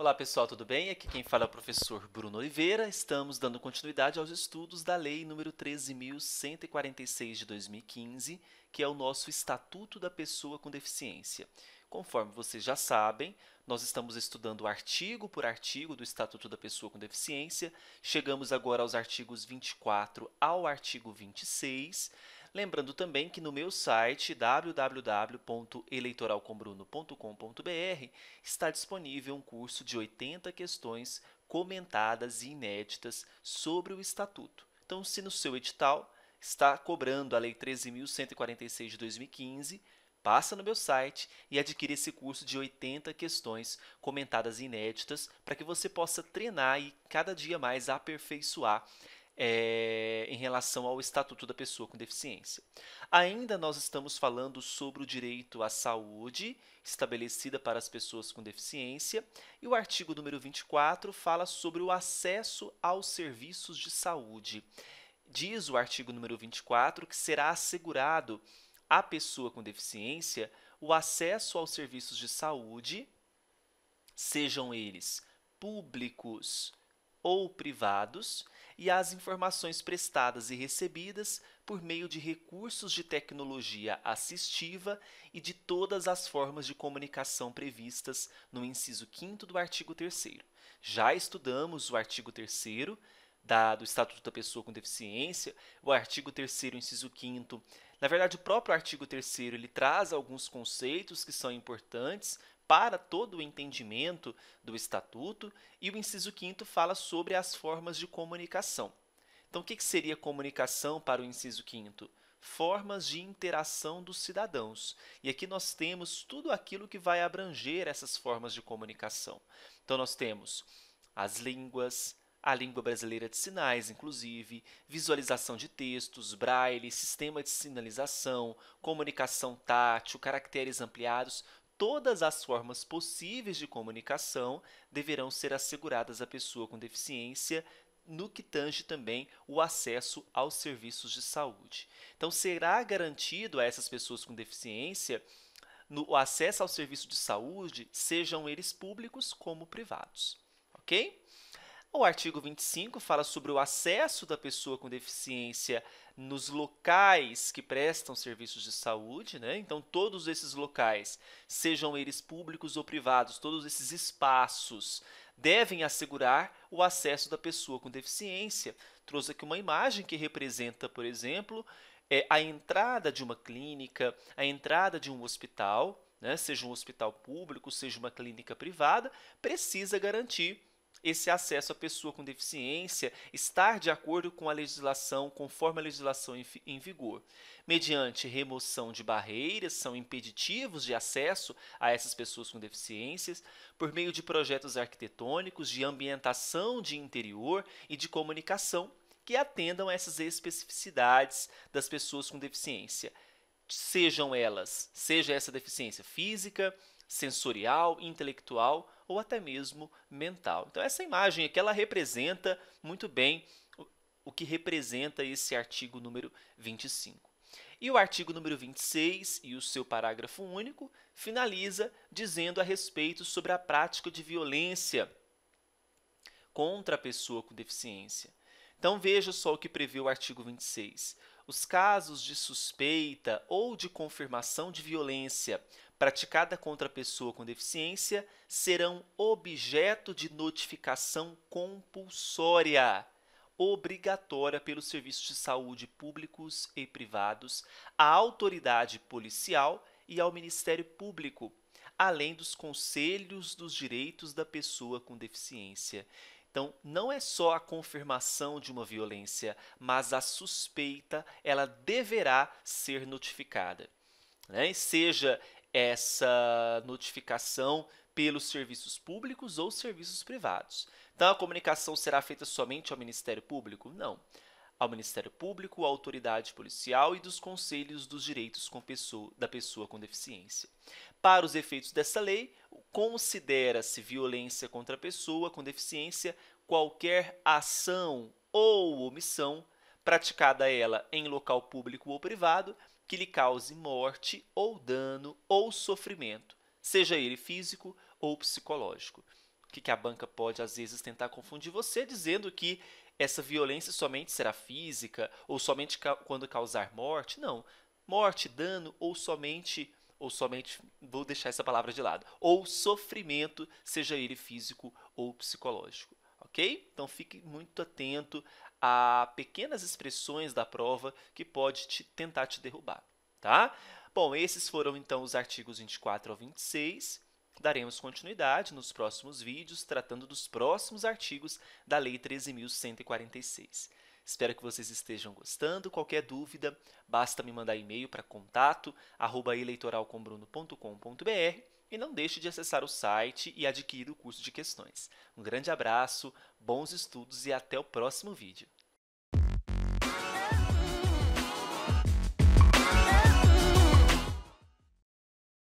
Olá pessoal, tudo bem? Aqui quem fala é o professor Bruno Oliveira. Estamos dando continuidade aos estudos da Lei número 13146 de 2015, que é o nosso Estatuto da Pessoa com Deficiência. Conforme vocês já sabem, nós estamos estudando artigo por artigo do Estatuto da Pessoa com Deficiência. Chegamos agora aos artigos 24 ao artigo 26 Lembrando também que no meu site www.eleitoralcombruno.com.br está disponível um curso de 80 questões comentadas e inéditas sobre o Estatuto. Então, se no seu edital está cobrando a Lei 13.146 de 2015, passa no meu site e adquira esse curso de 80 questões comentadas e inéditas para que você possa treinar e cada dia mais aperfeiçoar é, em relação ao Estatuto da Pessoa com Deficiência. Ainda nós estamos falando sobre o direito à saúde estabelecida para as pessoas com deficiência, e o artigo número 24 fala sobre o acesso aos serviços de saúde. Diz o artigo número 24 que será assegurado à pessoa com deficiência o acesso aos serviços de saúde, sejam eles públicos ou privados, e às informações prestadas e recebidas por meio de recursos de tecnologia assistiva e de todas as formas de comunicação previstas no inciso 5 do artigo 3. Já estudamos o artigo 3 do Estatuto da Pessoa com Deficiência, o artigo 3 inciso 5 na verdade, o próprio artigo 3 ele traz alguns conceitos que são importantes para todo o entendimento do estatuto, e o inciso 5 fala sobre as formas de comunicação. Então, o que seria comunicação para o inciso 5? Formas de interação dos cidadãos. E aqui nós temos tudo aquilo que vai abranger essas formas de comunicação. Então, nós temos as línguas, a língua brasileira de sinais, inclusive, visualização de textos, braille, sistema de sinalização, comunicação tátil, caracteres ampliados, todas as formas possíveis de comunicação deverão ser asseguradas à pessoa com deficiência, no que tange também o acesso aos serviços de saúde. Então, será garantido a essas pessoas com deficiência o acesso ao serviço de saúde, sejam eles públicos como privados. Ok? O artigo 25 fala sobre o acesso da pessoa com deficiência nos locais que prestam serviços de saúde, né? Então, todos esses locais, sejam eles públicos ou privados, todos esses espaços devem assegurar o acesso da pessoa com deficiência. Trouxe aqui uma imagem que representa, por exemplo, é, a entrada de uma clínica, a entrada de um hospital, né? seja um hospital público, seja uma clínica privada, precisa garantir esse acesso à pessoa com deficiência estar de acordo com a legislação, conforme a legislação em vigor, mediante remoção de barreiras, são impeditivos de acesso a essas pessoas com deficiências, por meio de projetos arquitetônicos, de ambientação de interior e de comunicação que atendam a essas especificidades das pessoas com deficiência, sejam elas, seja essa deficiência física, sensorial, intelectual ou até mesmo mental. Então essa imagem aqui ela representa muito bem o que representa esse artigo número 25. E o artigo número 26 e o seu parágrafo único finaliza dizendo a respeito sobre a prática de violência contra a pessoa com deficiência. Então veja só o que prevê o artigo 26. Os casos de suspeita ou de confirmação de violência praticada contra a pessoa com deficiência serão objeto de notificação compulsória, obrigatória pelos serviços de saúde públicos e privados, à autoridade policial e ao Ministério Público, além dos conselhos dos direitos da pessoa com deficiência. Então, não é só a confirmação de uma violência, mas a suspeita ela deverá ser notificada. Né? Seja essa notificação pelos serviços públicos ou serviços privados. Então, a comunicação será feita somente ao Ministério Público? Não. Ao Ministério Público, à autoridade policial e dos conselhos dos direitos pessoa, da pessoa com deficiência. Para os efeitos dessa lei, considera-se violência contra a pessoa com deficiência qualquer ação ou omissão praticada a ela em local público ou privado que lhe cause morte ou dano ou sofrimento, seja ele físico ou psicológico. O que a banca pode, às vezes, tentar confundir você dizendo que essa violência somente será física ou somente quando causar morte? Não. Morte, dano ou somente ou somente vou deixar essa palavra de lado, ou sofrimento, seja ele físico ou psicológico, ok? Então fique muito atento a pequenas expressões da prova que pode te, tentar te derrubar, tá? Bom, esses foram então os artigos 24 ao 26. Daremos continuidade nos próximos vídeos tratando dos próximos artigos da Lei 13.146. Espero que vocês estejam gostando. Qualquer dúvida, basta me mandar e-mail para contato @eleitoralcombruno.com.br e não deixe de acessar o site e adquirir o curso de questões. Um grande abraço, bons estudos e até o próximo vídeo.